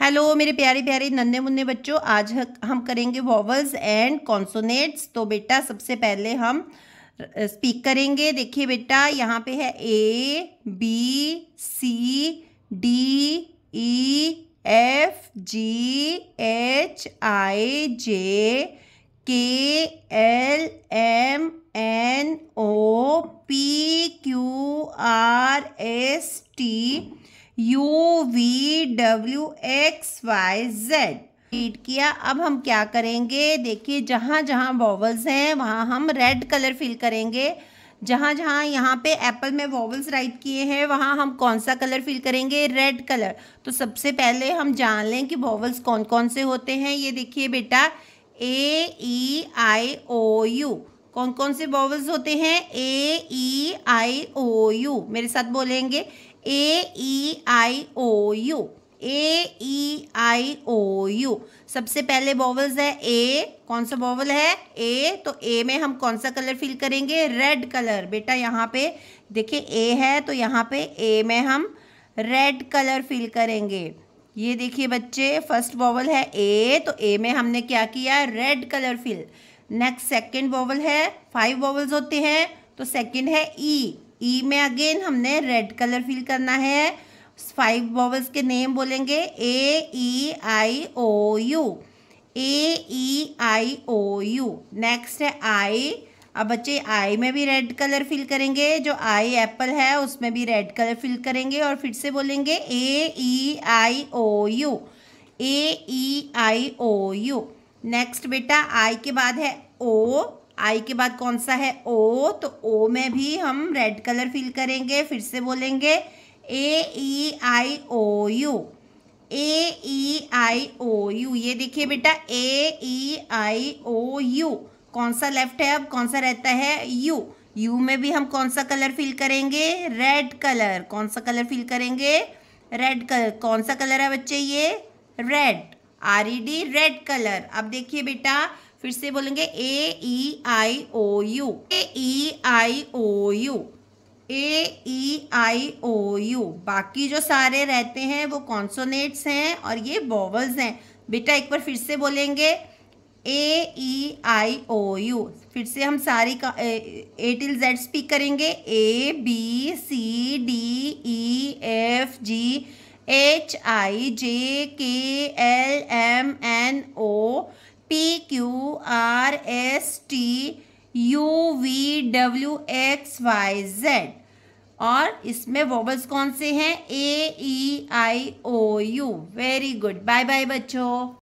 Hello मेरे प्यारे प्यारे नन्हे मुन्ने बच्चों आज हम करेंगे वॉवल्स एंड कॉन्सोनेट्स तो बेटा सबसे पहले हम स्पीक करेंगे देखिए बेटा यहाँ पे है A B C D E F G H I J K L M U V W X Y Z read किया अब हम क्या करेंगे देखिए जहाँ जहाँ वॉवल्स हैं वहाँ हम रेड कलर फिल करेंगे जहाँ जहाँ यहाँ पे एप्पल में वॉवल्स राइट किए हैं वहाँ हम कौन सा कलर फिल करेंगे रेड कलर तो सबसे पहले हम जान लें कि वॉवल्स कौन कौन से होते हैं ये देखिए बेटा ए ई e, आई ओ यू कौन कौन से वॉवल्स होते हैं ए ई आई ओ यू मेरे साथ बोलेंगे A E I O U A E I O you सबसे पहले बॉवल्स है ए कौन सा बॉवल है ए तो ए में हम कौन सा कलर फिल करेंगे रेड कलर बेटा यहाँ पे देखिए ए है तो यहाँ पे ए में हम रेड कलर फिल करेंगे ये देखिए बच्चे फर्स्ट बॉवल है ए तो ए में हमने क्या किया red colour fill next second vowel है फाइव बॉवल्स होते हैं तो सेकेंड है ई e. ई e में अगेन हमने रेड कलर फिल करना है फाइव बॉबल्स के नेम बोलेंगे A E I O U A E I O U next है आई अब बच्चे आई में भी रेड कलर फिल करेंगे जो आई एप्पल है उसमें भी रेड कलर फिल करेंगे और फिर से बोलेंगे A E I O U A E I O U next बेटा आई के बाद है ओ आई के बाद कौन सा है ओ तो ओ में भी हम रेड कलर फिल करेंगे फिर से बोलेंगे A E I O U A E I O you ये देखिए बेटा ए ई आई ओ यू कौन सा लेफ्ट है अब कौन सा रहता है यू यू में भी हम कौन सा कलर फिल करेंगे रेड कलर कौन सा कलर फिल करेंगे रेड कलर कौन सा कलर है बच्चे ये red R E D red colour अब देखिए बेटा फिर से बोलेंगे A E I O U A E I O U A E I O U बाकी जो सारे रहते हैं वो कॉन्सोनेट्स हैं और ये वॉवल्स हैं बेटा एक बार फिर से बोलेंगे A E I O you फिर से हम सारी का ए टिल जेड स्पीक करेंगे A B C D E F G H I J K L M N O P Q R S T U V W X Y Z और इसमें vowels कौन से हैं A E I O U very good bye bye बच्चों